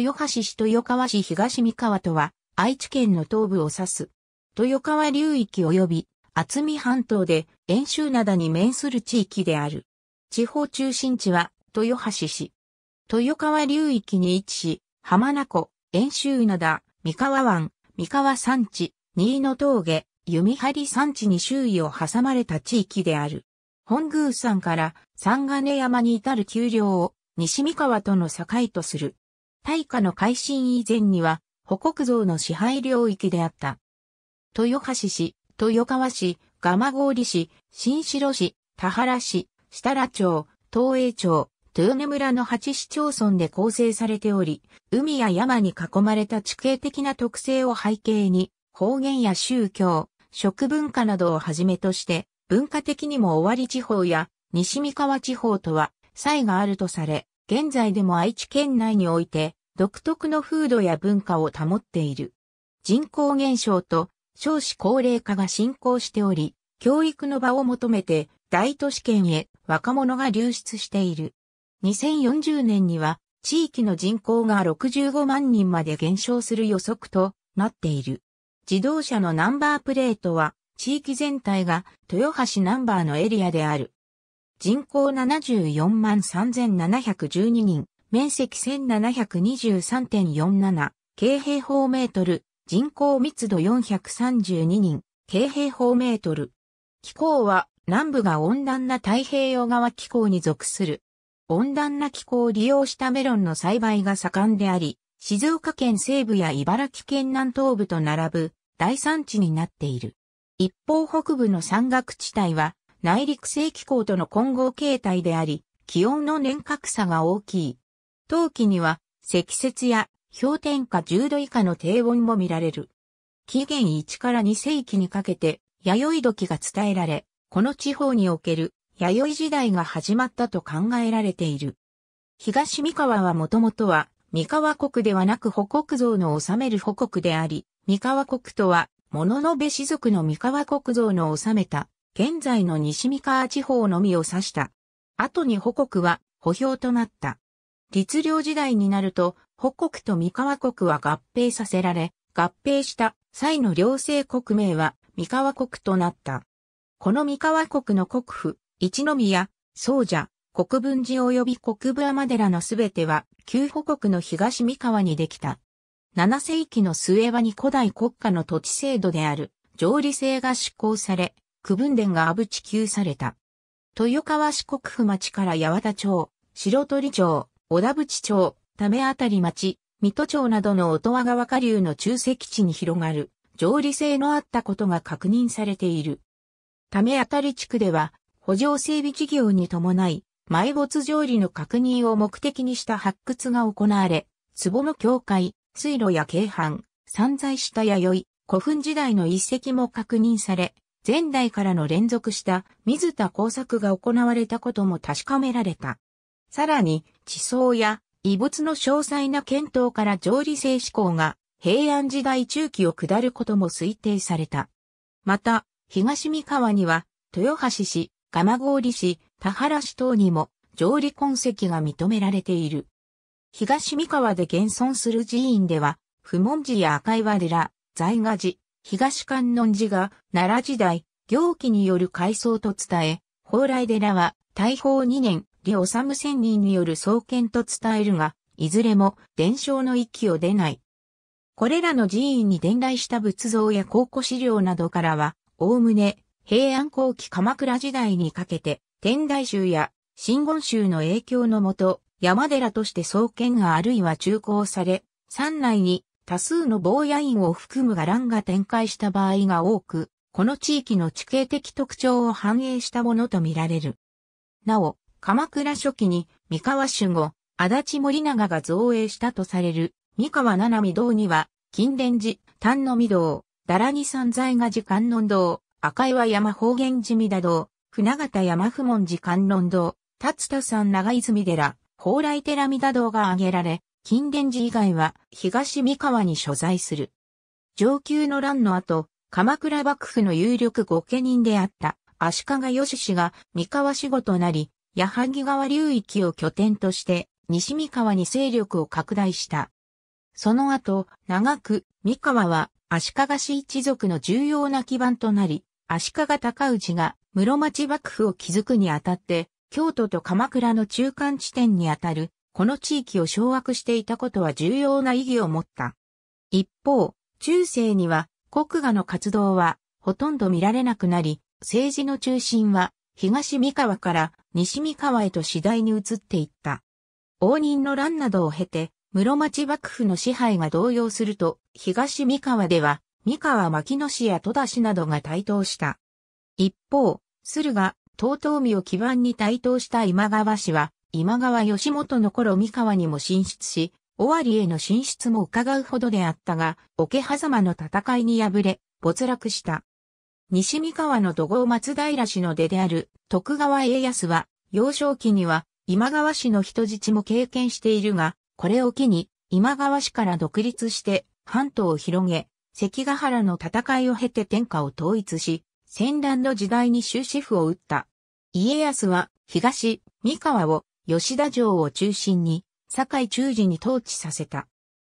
豊橋市豊川市東三河とは、愛知県の東部を指す。豊川流域及び、厚見半島で、遠州灘に面する地域である。地方中心地は、豊橋市。豊川流域に位置し、浜名湖、遠州灘、三河湾、三河山地、新野峠、弓張山地に周囲を挟まれた地域である。本宮山から三金山に至る丘陵を西三河との境とする。大化の改新以前には、保国像の支配領域であった。豊橋市、豊川市、蒲郡市、新城市、田原市、設楽町、東栄町、豊根村の8市町村で構成されており、海や山に囲まれた地形的な特性を背景に、方言や宗教、食文化などをはじめとして、文化的にも尾張地方や西三河地方とは差異があるとされ、現在でも愛知県内において独特の風土や文化を保っている。人口減少と少子高齢化が進行しており、教育の場を求めて大都市圏へ若者が流出している。2040年には地域の人口が65万人まで減少する予測となっている。自動車のナンバープレートは地域全体が豊橋ナンバーのエリアである。人口74万3712人、面積1723.47、京平方メートル、人口密度432人、京平方メートル。気候は南部が温暖な太平洋側気候に属する。温暖な気候を利用したメロンの栽培が盛んであり、静岡県西部や茨城県南東部と並ぶ大産地になっている。一方北部の山岳地帯は内陸性気候との混合形態であり、気温の年較差が大きい。冬季には積雪や氷点下10度以下の低温も見られる。紀元1から2世紀にかけて、弥生時が伝えられ、この地方における弥生時代が始まったと考えられている。東三河はもともとは、三河国ではなく保国像の治める保国であり、三河国とは、もののべ士族の三河国像の治めた現在の西三河地方のみを指した。後に保国は補表となった。律令時代になると、保国と三河国は合併させられ、合併した際の両政国名は三河国となった。この三河国の国府、一宮、宗者、国分寺及び国部山寺のすべては、旧保国の東三河にできた。7世紀の末はに古代国家の土地制度である、上理制が施行され、区分殿が阿武地球された。豊川市国府町から八幡町、白鳥町、小田淵町、ためあたり町、水戸町などの音羽川下流の中石地に広がる、上理性のあったことが確認されている。ためあたり地区では、補助整備事業に伴い、埋没上理の確認を目的にした発掘が行われ、壺の境界、水路や京阪、散在した弥生、古墳時代の遺跡も確認され、前代からの連続した水田工作が行われたことも確かめられた。さらに、地層や遺物の詳細な検討から上理性思考が平安時代中期を下ることも推定された。また、東三河には、豊橋市、蒲郡市、田原市等にも上理痕跡が認められている。東三河で現存する寺院では、不問寺や赤岩寺、在賀寺、東観音寺が奈良時代、行基による改装と伝え、蓬莱寺は大宝2年、李治仙人による創建と伝えるが、いずれも伝承の域を出ない。これらの寺院に伝来した仏像や考古資料などからは、おおむね平安後期鎌倉時代にかけて、天台宗や真言宗の影響のもと、山寺として創建があるいは中興され、山内に多数の坊や院を含むランが展開した場合が多く、この地域の地形的特徴を反映したものとみられる。なお、鎌倉初期に三河守護、足立森長が造営したとされる三河七海堂には、金蓮寺、丹野御堂、だらに三在が寺観音堂、赤岩山方言寺三田堂、船形山不門寺観音堂、達田山長泉寺、蓬莱寺三田堂が挙げられ、金田寺以外は東三河に所在する。上級の乱の後、鎌倉幕府の有力御家人であった足利義氏が三河仕事となり、矢作川流域を拠点として西三河に勢力を拡大した。その後、長く三河は足利氏一族の重要な基盤となり、足利高氏が室町幕府を築くにあたって、京都と鎌倉の中間地点にあたるこの地域を掌握していたことは重要な意義を持った。一方、中世には国画の活動はほとんど見られなくなり、政治の中心は東三河から西三河へと次第に移っていった。応仁の乱などを経て、室町幕府の支配が動揺すると、東三河では、三河牧野氏や戸田氏などが台頭した。一方、駿河、東東海を基盤に台頭した今川氏は、今川義元の頃三河にも進出し、尾張への進出も伺うほどであったが、桶狭間の戦いに敗れ、没落した。西三河の土豪松平氏の出である徳川家康は、幼少期には今川氏の人質も経験しているが、これを機に今川氏から独立して半島を広げ、関ヶ原の戦いを経て天下を統一し、戦乱の時代に終止符を打った。家康は東、三河を吉田城を中心に、堺中寺に統治させた。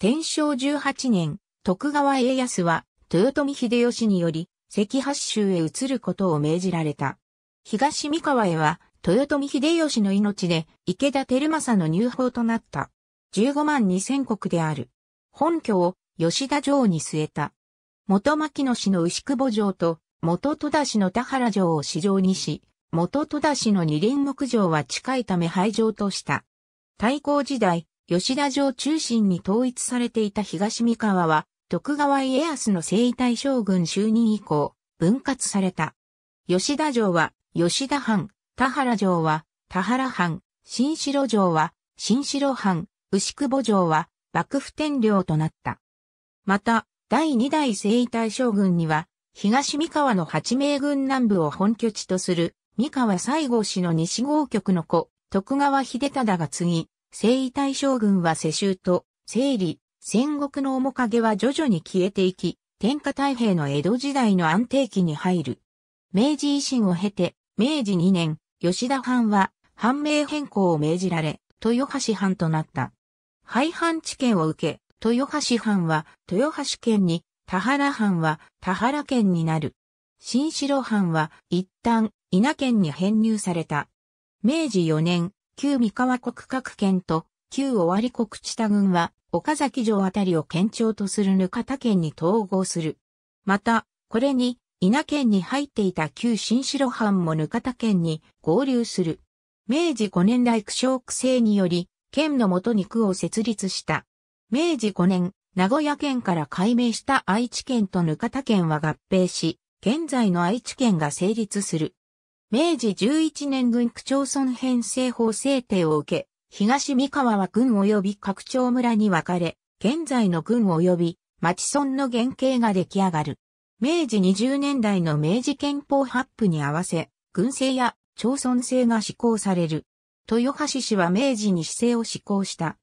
天正18年、徳川家康は、豊臣秀吉により、関八州へ移ることを命じられた。東三河へは、豊臣秀吉の命で、池田照正の入法となった。15万2千国である。本拠を吉田城に据えた。元牧野氏の牛久保城と元戸田氏の田原城を市場にし、元戸田市の二輪木城は近いため廃城とした。大公時代、吉田城中心に統一されていた東三河は、徳川家康の征夷大将軍就任以降、分割された。吉田城は、吉田藩、田原城は、田原藩、新城城は、新城藩、牛久保城は、幕府天領となった。また、第二代征夷大将軍には、東三河の八名軍南部を本拠地とする三河西郷氏の西郷局の子、徳川秀忠が次、征夷大将軍は世襲と、整理、戦国の面影は徐々に消えていき、天下太平の江戸時代の安定期に入る。明治維新を経て、明治2年、吉田藩は、藩名変更を命じられ、豊橋藩となった。廃藩置県を受け、豊橋藩は豊橋県に、田原藩は田原県になる。新城藩は一旦稲県に編入された。明治4年、旧三河国各県と旧尾張国地田郡は岡崎城あたりを県庁とするぬかた県に統合する。また、これに稲県に入っていた旧新城藩もぬかた県に合流する。明治5年来区省区制により、県のもとに区を設立した。明治5年、名古屋県から改名した愛知県とぬかた県は合併し、現在の愛知県が成立する。明治11年軍区町村編成法制定を受け、東三河は軍及び各町村に分かれ、現在の軍及び町村の原型が出来上がる。明治20年代の明治憲法発布に合わせ、軍政や町村制が施行される。豊橋市は明治に市制を施行した。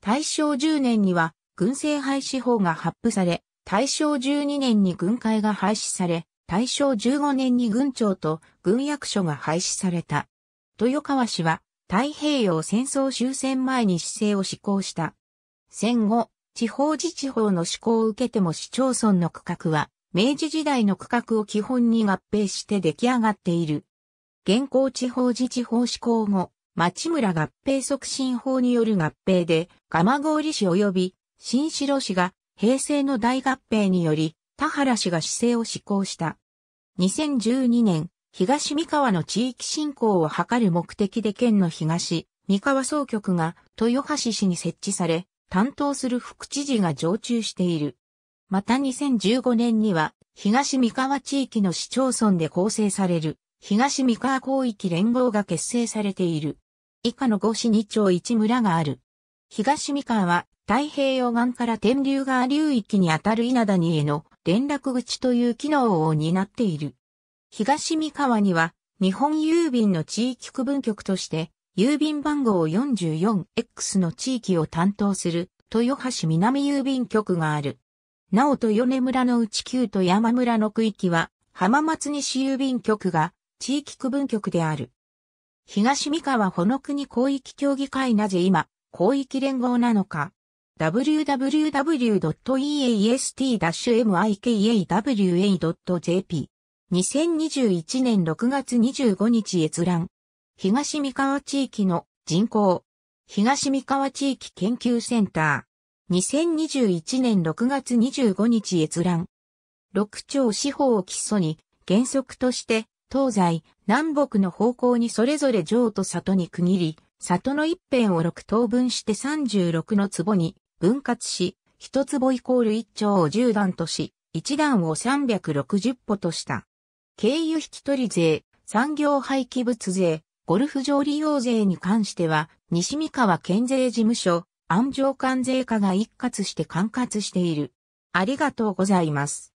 大正10年には軍政廃止法が発布され、大正12年に軍会が廃止され、大正15年に軍庁と軍役所が廃止された。豊川氏は太平洋戦争終戦前に市政を施行した。戦後、地方自治法の施行を受けても市町村の区画は、明治時代の区画を基本に合併して出来上がっている。現行地方自治法施行後、町村合併促進法による合併で、蒲郡市及び新城市が平成の大合併により田原氏が市政を施行した。2012年、東三河の地域振興を図る目的で県の東、三河総局が豊橋市に設置され、担当する副知事が常駐している。また2015年には、東三河地域の市町村で構成される、東三河広域連合が結成されている。以下の五市二町一村がある。東三河は、太平洋岸から天竜川流域にあたる稲谷への連絡口という機能を担っている。東三河には日本郵便の地域区分局として郵便番号 44X の地域を担当する豊橋南郵便局がある。なお豊根村の内宮と山村の区域は浜松西郵便局が地域区分局である。東三河ほの国広域協議会なぜ今、広域連合なのか。www.east-mikawa.jp。2021年6月25日閲覧。東三河地域の人口。東三河地域研究センター。2021年6月25日閲覧。6町四方を基礎に原則として東西、南北の方向にそれぞれ城と里に区切り、里の一辺を6等分して36の壺に分割し、一坪イコール一丁を十段とし、一段を三百六十歩とした。経由引き取り税、産業廃棄物税、ゴルフ場利用税に関しては、西三河県税事務所、安城関税課が一括して管轄している。ありがとうございます。